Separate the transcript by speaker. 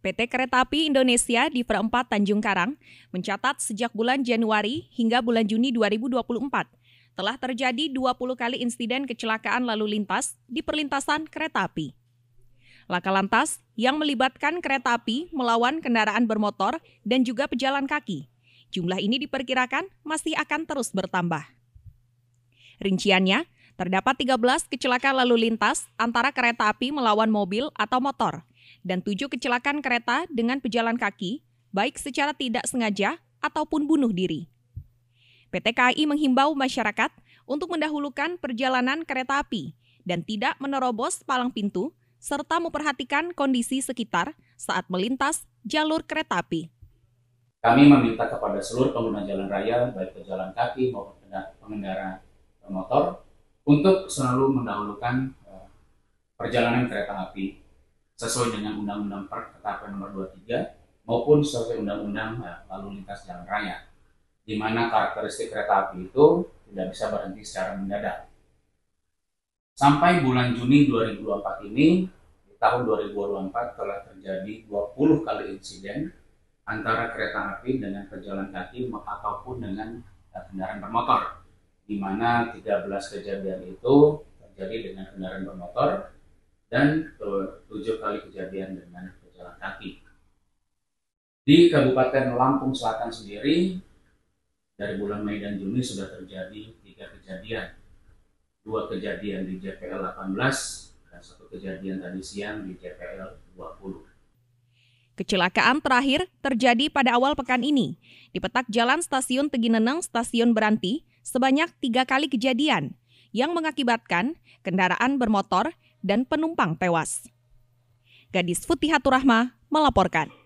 Speaker 1: PT Kereta Api Indonesia di perempat Tanjung Karang mencatat sejak bulan Januari hingga bulan Juni 2024 telah terjadi 20 kali insiden kecelakaan lalu lintas di perlintasan kereta api. Laka lantas yang melibatkan kereta api melawan kendaraan bermotor dan juga pejalan kaki. Jumlah ini diperkirakan masih akan terus bertambah. Rinciannya, terdapat 13 kecelakaan lalu lintas antara kereta api melawan mobil atau motor, dan tujuh kecelakaan kereta dengan pejalan kaki, baik secara tidak sengaja ataupun bunuh diri. PT KAI menghimbau masyarakat untuk mendahulukan perjalanan kereta api dan tidak menerobos palang pintu serta memperhatikan kondisi sekitar saat melintas jalur kereta api.
Speaker 2: Kami meminta kepada seluruh pengguna jalan raya, baik pejalan kaki maupun pengendara motor, untuk selalu mendahulukan eh, perjalanan kereta api sesuai dengan Undang-Undang Perketapan Nomor 23 maupun sesuai Undang-Undang eh, Lalu Lintas Jalan Raya, di mana karakteristik kereta api itu tidak bisa berhenti secara mendadak. Sampai bulan Juni 2024 ini, di tahun 2024 telah terjadi 20 kali insiden antara kereta api dengan pejalan kaki ataupun dengan eh, kendaraan bermotor di mana 13 kejadian itu terjadi dengan kendaraan bermotor dan tujuh kali kejadian dengan pejalan kaki. Di Kabupaten Lampung Selatan sendiri, dari bulan Mei dan Juni sudah terjadi tiga kejadian. Dua kejadian di JPL 18 dan satu kejadian tadi siang di JPL 20.
Speaker 1: Kecelakaan terakhir terjadi pada awal pekan ini. Di petak jalan stasiun Tegineneng, stasiun Beranti, sebanyak tiga kali kejadian yang mengakibatkan kendaraan bermotor dan penumpang tewas. Gadis Futihatur Rahma melaporkan.